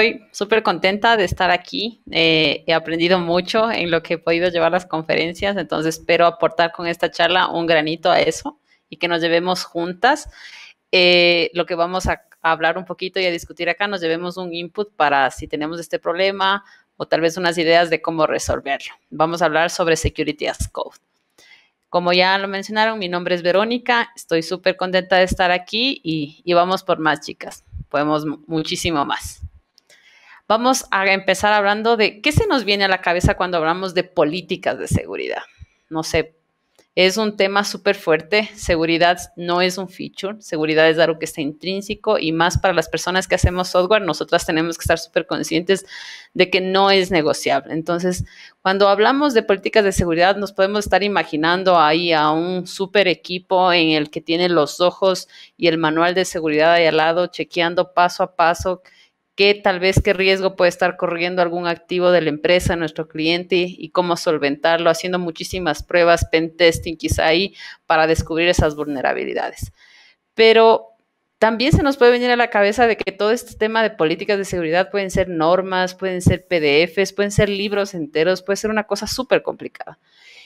estoy súper contenta de estar aquí. Eh, he aprendido mucho en lo que he podido llevar las conferencias, entonces espero aportar con esta charla un granito a eso y que nos llevemos juntas. Eh, lo que vamos a, hablar un poquito y a discutir acá, nos llevemos un input para si tenemos este problema o tal vez unas ideas de cómo resolverlo. Vamos a hablar sobre Security as Code. Como ya lo mencionaron, mi nombre es Verónica, estoy súper contenta de estar aquí y, y, vamos por más, chicas. Podemos muchísimo más. Vamos a empezar hablando de qué se nos viene a la cabeza cuando hablamos de políticas de seguridad. No sé, es un tema súper fuerte. Seguridad no es un feature, seguridad es algo que está intrínseco y más para las personas que hacemos software, nosotras tenemos que estar súper conscientes de que no es negociable. Entonces, cuando hablamos de políticas de seguridad, nos podemos estar imaginando ahí a un súper equipo en el que tiene los ojos y el manual de seguridad ahí al lado, chequeando paso a paso que tal vez qué riesgo puede estar corriendo algún activo de la empresa, nuestro cliente y cómo solventarlo, haciendo muchísimas pruebas, pen testing quizá ahí para descubrir esas vulnerabilidades. Pero también se nos puede venir a la cabeza de que todo este tema de políticas de seguridad pueden ser normas, pueden ser PDFs, pueden ser libros enteros, puede ser una cosa súper complicada.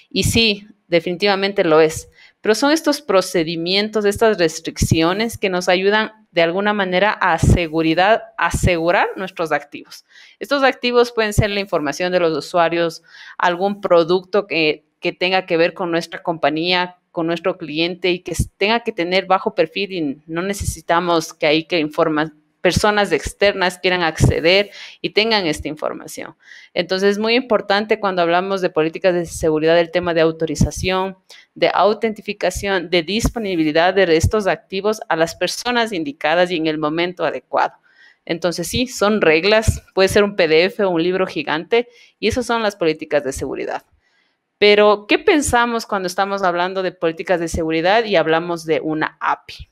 Y sí, definitivamente lo es. Pero son estos procedimientos, estas restricciones que nos ayudan de alguna manera a seguridad, asegurar nuestros activos. Estos activos pueden ser la información de los usuarios, algún producto que, tenga que ver con nuestra compañía, con nuestro cliente y que tenga que tener bajo perfil y no necesitamos que ahí que informar personas externas quieran acceder y tengan esta información. Entonces es muy importante cuando hablamos de políticas de seguridad el tema de autorización, de autentificación, de disponibilidad de estos activos a las personas indicadas y en el momento adecuado. Entonces sí, son reglas, puede ser un PDF o un libro gigante y esas son las políticas de seguridad. Pero, ¿qué pensamos cuando estamos hablando de políticas de seguridad y hablamos de una API?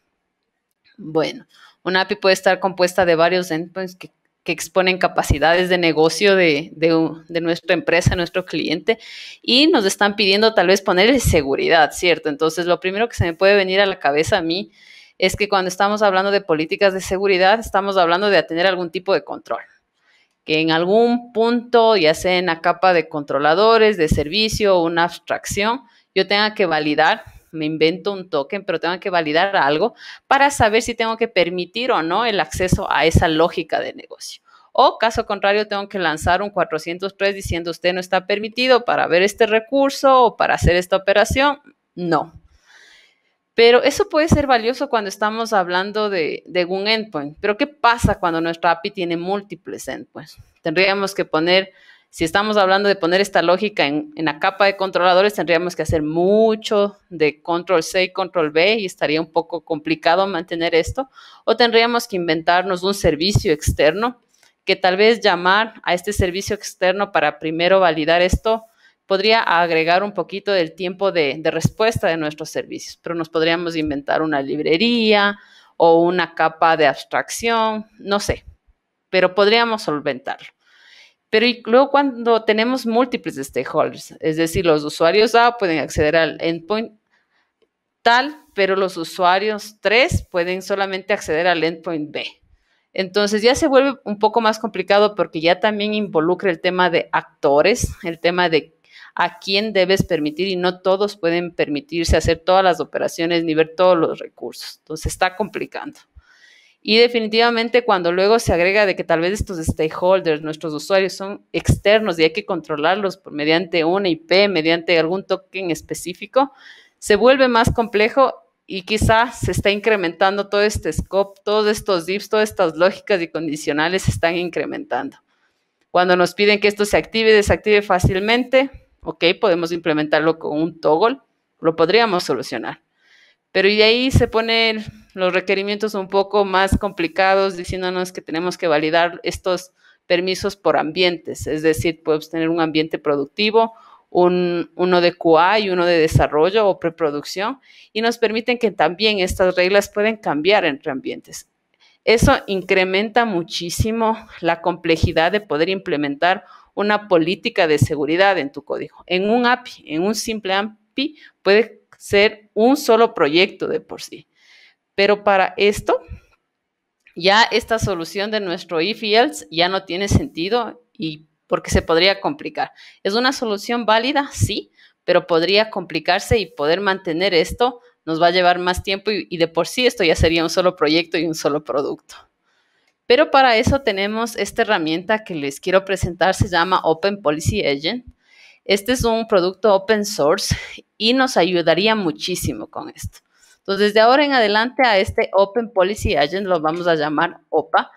Bueno, una API puede estar compuesta de varios endpoints pues, que, exponen capacidades de negocio de, de, nuestra empresa, nuestro cliente, y nos están pidiendo tal vez ponerle seguridad, ¿cierto? Entonces, lo primero que se me puede venir a la cabeza a mí es que cuando estamos hablando de políticas de seguridad, estamos hablando de tener algún tipo de control que en algún punto, ya sea en la capa de controladores, de servicio o una abstracción, yo tenga que validar me invento un token, pero tengo que validar algo para saber si tengo que permitir o no el acceso a esa lógica de negocio. O caso contrario, tengo que lanzar un 403 diciendo usted no está permitido para ver este recurso o para hacer esta operación. No. Pero eso puede ser valioso cuando estamos hablando de, un endpoint. Pero ¿qué pasa cuando nuestra API tiene múltiples endpoints? Tendríamos que poner si estamos hablando de poner esta lógica en, la capa de controladores, tendríamos que hacer mucho de control C y control B y estaría un poco complicado mantener esto. O tendríamos que inventarnos un servicio externo que tal vez llamar a este servicio externo para primero validar esto podría agregar un poquito del tiempo de respuesta de nuestros servicios, pero nos podríamos inventar una librería o una capa de abstracción, no sé, pero podríamos solventarlo. Pero luego cuando tenemos múltiples stakeholders, es decir, los usuarios A pueden acceder al endpoint tal, pero los usuarios 3 pueden solamente acceder al endpoint B. Entonces ya se vuelve un poco más complicado porque ya también involucra el tema de actores, el tema de a quién debes permitir y no todos pueden permitirse hacer todas las operaciones ni ver todos los recursos. Entonces está complicando. Y definitivamente cuando luego se agrega de que tal vez estos stakeholders, nuestros usuarios, son externos y hay que controlarlos mediante una IP, mediante algún token específico, se vuelve más complejo y quizá se está incrementando todo este scope, todos estos dips, todas estas lógicas y condicionales se están incrementando. Cuando nos piden que esto se active y desactive fácilmente, ok, podemos implementarlo con un toggle, lo podríamos solucionar. Pero y ahí se ponen los requerimientos un poco más complicados, diciéndonos que tenemos que validar estos permisos por ambientes, es decir, puedes tener un ambiente productivo, un, uno de QA y uno de desarrollo o preproducción, y nos permiten que también estas reglas pueden cambiar entre ambientes. Eso incrementa muchísimo la complejidad de poder implementar una política de seguridad en tu código. En un API, en un simple API, puede ser un solo proyecto de por sí. Pero para esto, ya esta solución de nuestro if ya no tiene sentido y porque se podría complicar. ¿Es una solución válida? Sí, pero podría complicarse y poder mantener esto nos va a llevar más tiempo y, y de por sí esto ya sería un solo proyecto y un solo producto. Pero para eso tenemos esta herramienta que les quiero presentar, se llama Open Policy Agent. Este es un producto open source y nos ayudaría muchísimo con esto. Entonces, de ahora en adelante a este Open Policy Agent lo vamos a llamar OPA.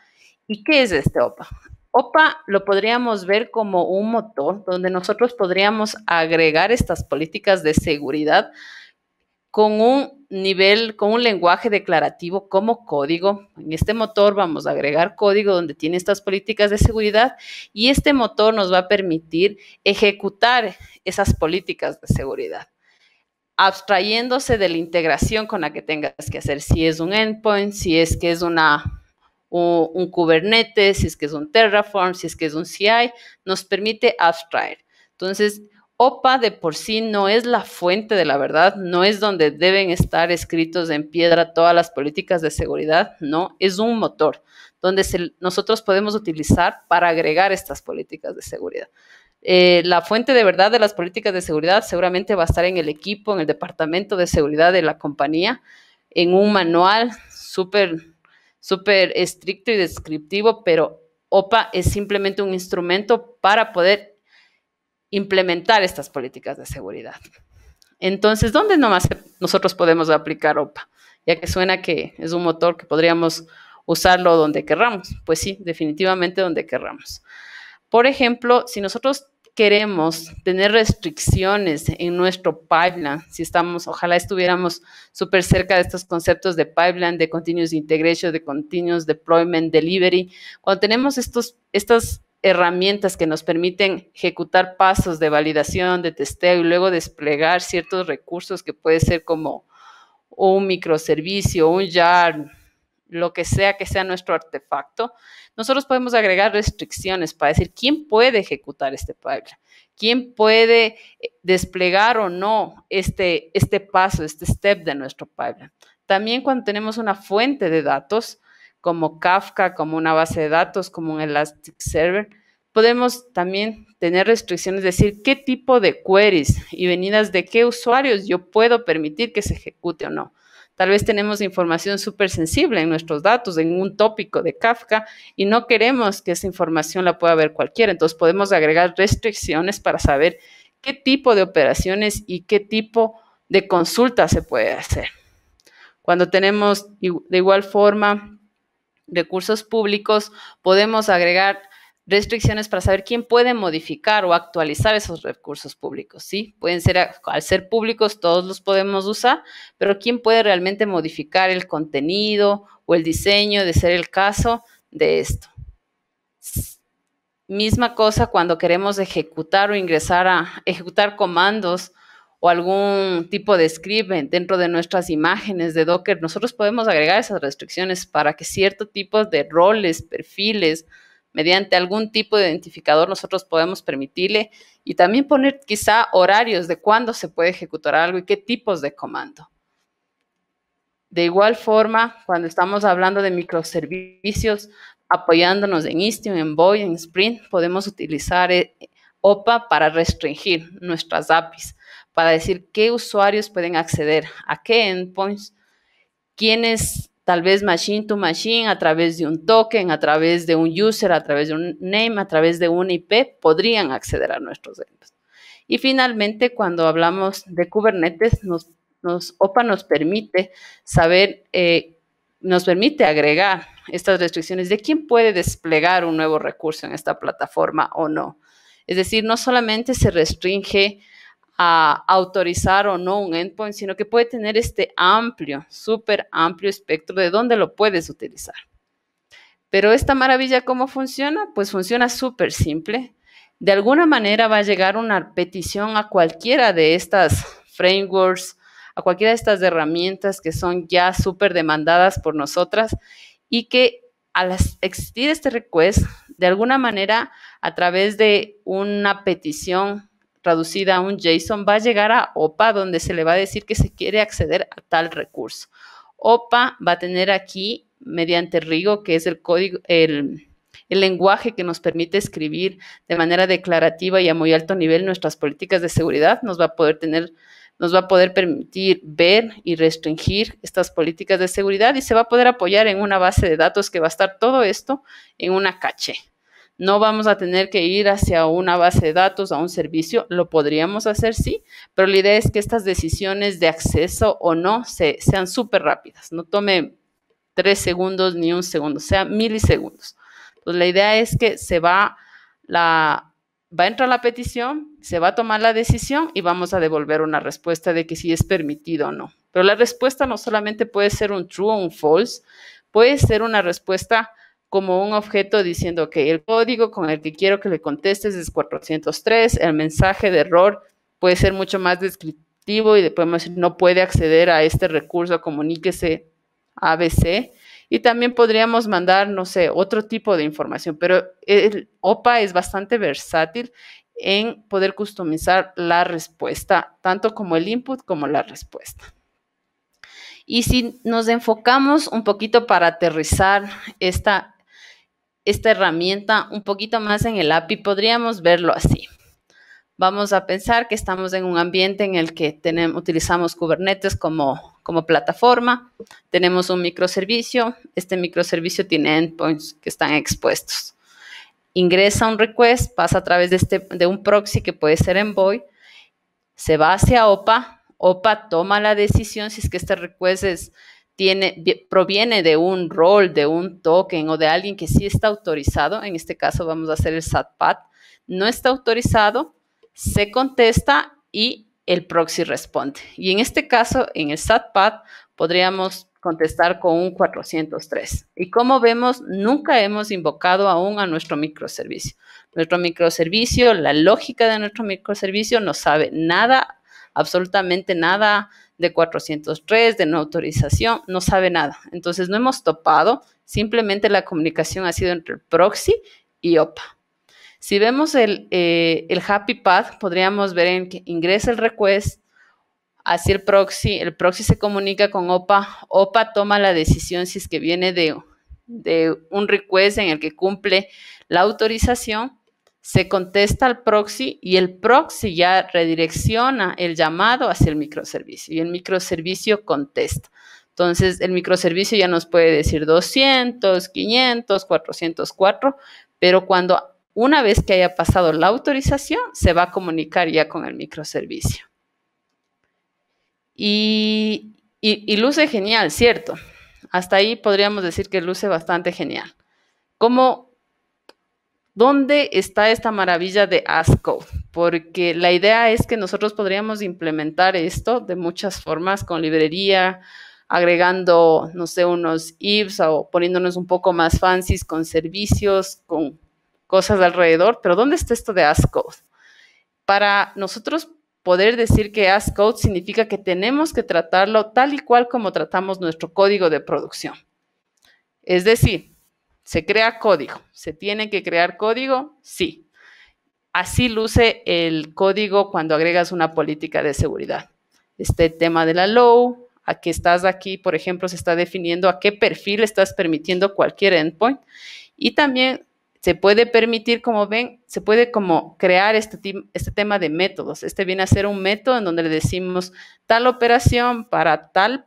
¿Y qué es este OPA? OPA lo podríamos ver como un motor donde nosotros podríamos agregar estas políticas de seguridad con un nivel, con un lenguaje declarativo como código. En este motor vamos a agregar código donde tiene estas políticas de seguridad y este motor nos va a permitir ejecutar esas políticas de seguridad abstrayéndose de la integración con la que tengas que hacer, si es un endpoint, si es que es una, un, un Kubernetes, si es que es un Terraform, si es que es un CI, nos permite abstraer. Entonces, OPA de por sí no es la fuente de la verdad, no es donde deben estar escritos en piedra todas las políticas de seguridad, no, es un motor donde nosotros podemos utilizar para agregar estas políticas de seguridad. Eh, la fuente de verdad de las políticas de seguridad seguramente va a estar en el equipo, en el departamento de seguridad de la compañía, en un manual súper súper estricto y descriptivo, pero OPA es simplemente un instrumento para poder implementar estas políticas de seguridad. Entonces, ¿dónde nomás nosotros podemos aplicar OPA? Ya que suena que es un motor que podríamos usarlo donde querramos. Pues sí, definitivamente donde querramos. Por ejemplo, si nosotros queremos tener restricciones en nuestro pipeline, si estamos, ojalá estuviéramos súper cerca de estos conceptos de pipeline, de continuous integration, de continuous deployment, delivery, cuando tenemos estos, estas herramientas que nos permiten ejecutar pasos de validación, de testeo y luego desplegar ciertos recursos que puede ser como un microservicio, un jar, lo que sea que sea nuestro artefacto, nosotros podemos agregar restricciones para decir quién puede ejecutar este pipeline, quién puede eh, desplegar o no este, este paso, este step de nuestro pipeline. También cuando tenemos una fuente de datos, como Kafka, como una base de datos, como un Elastic Server, podemos también tener restricciones, decir qué tipo de queries y venidas de qué usuarios yo puedo permitir que se ejecute o no. Tal vez tenemos información súper sensible en nuestros datos, en un tópico de Kafka, y no queremos que esa información la pueda ver cualquiera. Entonces podemos agregar restricciones para saber qué tipo de operaciones y qué tipo de consulta se puede hacer. Cuando tenemos de igual forma recursos públicos, podemos agregar restricciones para saber quién puede modificar o actualizar esos recursos públicos, ¿sí? Pueden ser, al ser públicos, todos los podemos usar, pero quién puede realmente modificar el contenido o el diseño de ser el caso de esto. Misma cosa cuando queremos ejecutar o ingresar a ejecutar comandos o algún tipo de script dentro de nuestras imágenes de Docker, nosotros podemos agregar esas restricciones para que cierto tipos de roles, perfiles, mediante algún tipo de identificador nosotros podemos permitirle y también poner quizá horarios de cuándo se puede ejecutar algo y qué tipos de comando. De igual forma, cuando estamos hablando de microservicios, apoyándonos en Istio, en Boy, en Sprint, podemos utilizar eh, OPA para restringir nuestras APIs para decir qué usuarios pueden acceder a qué endpoints, quiénes tal vez machine to machine, a través de un token, a través de un user, a través de un name, a través de un IP, podrían acceder a nuestros endpoints. Y finalmente, cuando hablamos de Kubernetes, nos, OPA nos permite saber, eh, nos permite agregar estas restricciones de quién puede desplegar un nuevo recurso en esta plataforma o no. Es decir, no solamente se restringe a autorizar o no un endpoint, sino que puede tener este amplio, súper amplio espectro de dónde lo puedes utilizar. Pero esta maravilla, ¿cómo funciona? Pues funciona súper simple. De alguna manera va a llegar una petición a cualquiera de estas frameworks, a cualquiera de estas herramientas que son ya súper demandadas por nosotras y que al existir este request, de alguna manera, a través de una petición traducida a un JSON, va a llegar a OPA donde se le va a decir que se quiere acceder a tal recurso. OPA va a tener aquí, mediante RIGO, que es el código, el, lenguaje que nos permite escribir de manera declarativa y a muy alto nivel nuestras políticas de seguridad, nos va a poder tener nos va a poder permitir ver y restringir estas políticas de seguridad y se va a poder apoyar en una base de datos que va a estar todo esto en una caché. No vamos a tener que ir hacia una base de datos, a un servicio, lo podríamos hacer, sí, pero la idea es que estas decisiones de acceso o no se, sean súper rápidas, no tome tres segundos ni un segundo, sea milisegundos. Entonces, la idea es que se va va a entrar la petición, se va a tomar la decisión y vamos a devolver una respuesta de que si es permitido o no. Pero la respuesta no solamente puede ser un true o un false, puede ser una respuesta como un objeto diciendo que el código con el que quiero que le contestes es 403, el mensaje de error puede ser mucho más descriptivo y después no puede acceder a este recurso, comuníquese ABC. Y también podríamos mandar, no sé, otro tipo de información, pero el OPA es bastante versátil en poder customizar la respuesta, tanto como el input como la respuesta. Y si nos enfocamos un poquito para aterrizar esta esta herramienta un poquito más en el API, podríamos verlo así. Vamos a pensar que estamos en un ambiente en el que tenemos, utilizamos Kubernetes como, como plataforma, tenemos un microservicio, este microservicio tiene endpoints que están expuestos. Ingresa un request, pasa a través de, este, de un proxy que puede ser Envoy, se va hacia OPA, OPA toma la decisión si es que este request es proviene de un rol, de un token o de alguien que sí está autorizado, en este caso vamos a hacer el SATPAT, no está autorizado, se contesta y el proxy responde. Y en este caso, en el SATPAT, podríamos contestar con un 403. Y como vemos, nunca hemos invocado aún a nuestro microservicio. Nuestro microservicio, la lógica de nuestro microservicio no sabe nada, absolutamente nada de 403, de no autorización, no sabe nada. Entonces no hemos topado, simplemente la comunicación ha sido entre el proxy y OPA. Si vemos eh, el, happy path, podríamos ver en que ingresa el request, así el proxy, el proxy se comunica con OPA, OPA toma la decisión si es que viene de, de un request en el que cumple la autorización se contesta al proxy y el proxy ya redirecciona el llamado hacia el microservicio y el microservicio contesta. Entonces, el microservicio ya nos puede decir 200, 500, 404, pero cuando una vez que haya pasado la autorización, se va a comunicar ya con el microservicio. Y, luce genial, ¿cierto? Hasta ahí podríamos decir que luce bastante genial. ¿Cómo ¿Dónde está esta maravilla de ASCO? Porque la idea es que nosotros podríamos implementar esto de muchas formas, con librería, agregando, no sé, unos ifs o poniéndonos un poco más fancy con servicios, con cosas alrededor. Pero ¿dónde está esto de ASCO? Para nosotros poder decir que ASCO significa que tenemos que tratarlo tal y cual como tratamos nuestro código de producción. Es decir, ¿Se crea código? ¿Se tiene que crear código? Sí. Así luce el código cuando agregas una política de seguridad. Este tema de la low, a estás aquí, por ejemplo, se está definiendo a qué perfil estás permitiendo cualquier endpoint. Y también se puede permitir, como ven, se puede como crear este, este tema de métodos. Este viene a ser un método en donde le decimos tal operación para tal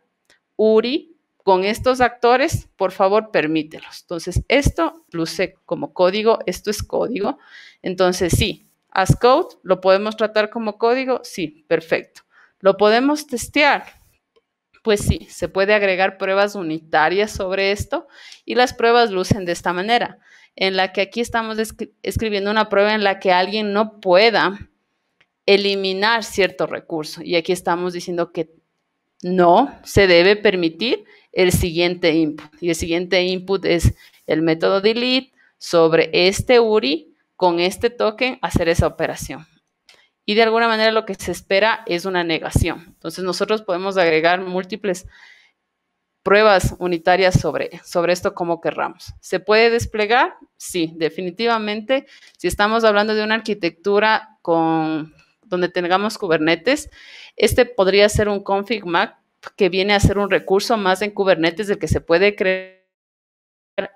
URI con estos actores, por favor, permítelos. Entonces, esto luce como código, esto es código. Entonces, sí, as code, ¿lo podemos tratar como código? Sí, perfecto. ¿Lo podemos testear? Pues sí, se puede agregar pruebas unitarias sobre esto y las pruebas lucen de esta manera, en la que aquí estamos escribiendo una prueba en la que alguien no pueda eliminar cierto recurso. Y aquí estamos diciendo que no se debe permitir el siguiente input. Y el siguiente input es el método delete sobre este URI con este token hacer esa operación. Y de alguna manera lo que se espera es una negación. Entonces nosotros podemos agregar múltiples pruebas unitarias sobre, sobre esto como querramos. ¿Se puede desplegar? Sí, definitivamente. Si estamos hablando de una arquitectura con donde tengamos Kubernetes, este podría ser un config Mac que viene a ser un recurso más en Kubernetes del que se puede crear,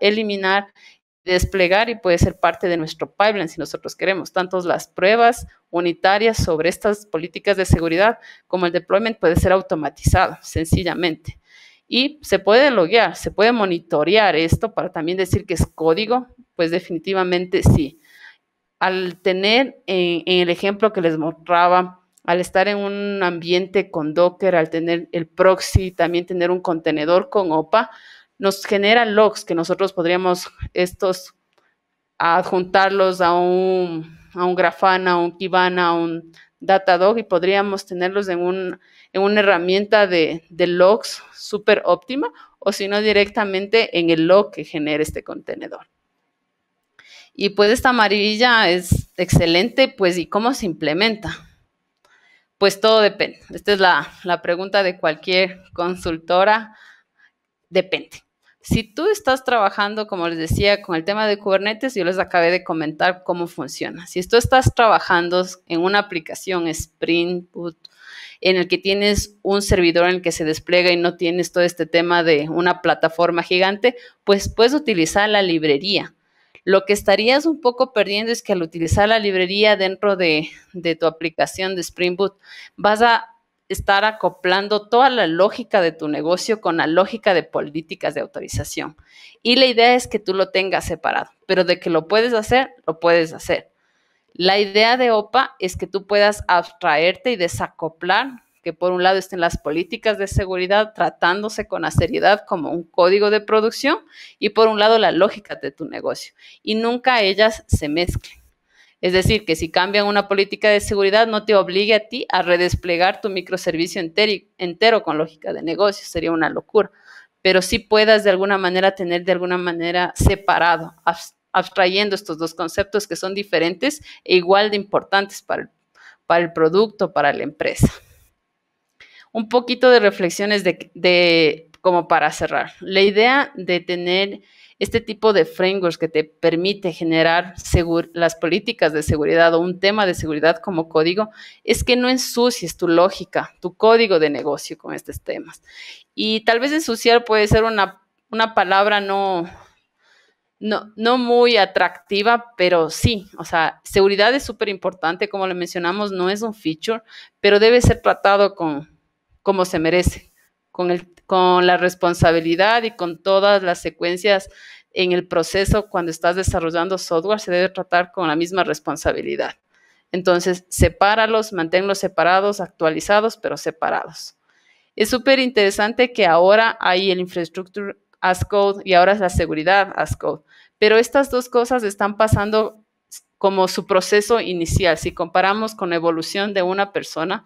eliminar, desplegar y puede ser parte de nuestro pipeline si nosotros queremos. Tanto las pruebas unitarias sobre estas políticas de seguridad como el deployment puede ser automatizado, sencillamente. Y se puede loguear, se puede monitorear esto para también decir que es código, pues definitivamente sí. Al tener en, eh, en el ejemplo que les mostraba al estar en un ambiente con Docker, al tener el proxy, también tener un contenedor con OPA, nos genera logs que nosotros podríamos estos adjuntarlos a un, a un Grafana, a un Kibana, a un Datadog y podríamos tenerlos en, en una herramienta de, de logs súper óptima o si no directamente en el log que genera este contenedor. Y pues esta maravilla es excelente, pues ¿y cómo se implementa? Pues todo depende. Esta es la, pregunta de cualquier consultora. Depende. Si tú estás trabajando, como les decía, con el tema de Kubernetes, yo les acabé de comentar cómo funciona. Si tú estás trabajando en una aplicación Spring Boot, en el que tienes un servidor en el que se despliega y no tienes todo este tema de una plataforma gigante, pues puedes utilizar la librería lo que estarías un poco perdiendo es que al utilizar la librería dentro de, tu aplicación de Spring Boot, vas a estar acoplando toda la lógica de tu negocio con la lógica de políticas de autorización. Y la idea es que tú lo tengas separado, pero de que lo puedes hacer, lo puedes hacer. La idea de OPA es que tú puedas abstraerte y desacoplar que por un lado estén las políticas de seguridad tratándose con la seriedad como un código de producción y por un lado la lógica de tu negocio y nunca ellas se mezclen. Es decir, que si cambian una política de seguridad no te obligue a ti a redesplegar tu microservicio entero, con lógica de negocio, sería una locura, pero sí puedas de alguna manera tener de alguna manera separado, abstrayendo estos dos conceptos que son diferentes e igual de importantes para el producto, para la empresa un poquito de reflexiones de, como para cerrar. La idea de tener este tipo de frameworks que te permite generar las políticas de seguridad o un tema de seguridad como código es que no ensucies tu lógica, tu código de negocio con estos temas. Y tal vez ensuciar puede ser una, una palabra no, no, no, muy atractiva, pero sí, o sea, seguridad es súper importante, como le mencionamos, no es un feature, pero debe ser tratado con, como se merece, con, el, con la responsabilidad y con todas las secuencias en el proceso cuando estás desarrollando software, se debe tratar con la misma responsabilidad. Entonces, sepáralos, manténlos separados, actualizados, pero separados. Es súper interesante que ahora hay el infrastructure as code y ahora es la seguridad as code. Pero estas dos cosas están pasando como su proceso inicial. Si comparamos con la evolución de una persona,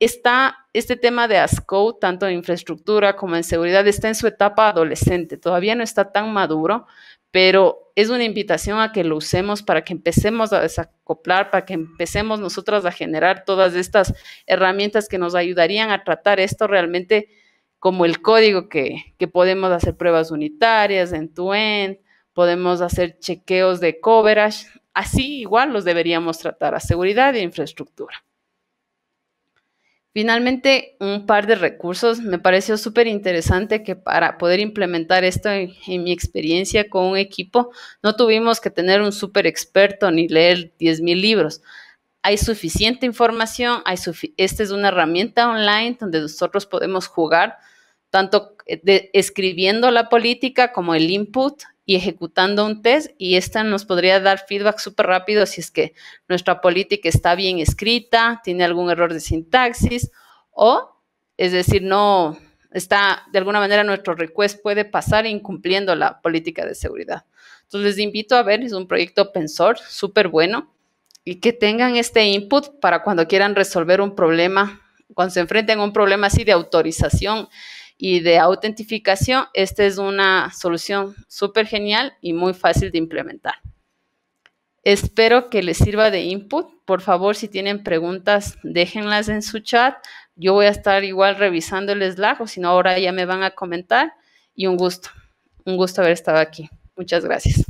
está este tema de ASCO, tanto en infraestructura como en seguridad, está en su etapa adolescente, todavía no está tan maduro, pero es una invitación a que lo usemos para que empecemos a desacoplar, para que empecemos nosotras a generar todas estas herramientas que nos ayudarían a tratar esto realmente como el código que, podemos hacer pruebas unitarias, en to end podemos hacer chequeos de coverage, así igual los deberíamos tratar a seguridad e infraestructura. Finalmente, un par de recursos. Me pareció súper interesante que para poder implementar esto en, mi experiencia con un equipo, no tuvimos que tener un súper experto ni leer 10.000 libros. Hay suficiente información, esta es una herramienta online donde nosotros podemos jugar tanto eh, escribiendo la política como el input y ejecutando un test y esta nos podría dar feedback súper rápido si es que nuestra política está bien escrita, tiene algún error de sintaxis o, es decir, no está, de alguna manera nuestro request puede pasar incumpliendo la política de seguridad. Entonces les invito a ver, es un proyecto open source súper bueno y que tengan este input para cuando quieran resolver un problema, cuando se enfrenten a un problema así de autorización y de autentificación, esta es una solución súper genial y muy fácil de implementar. Espero que les sirva de input. Por favor, si tienen preguntas, déjenlas en su chat. Yo voy a estar igual revisando el Slack o si no, ahora ya me van a comentar. Y un gusto, un gusto haber estado aquí. Muchas gracias.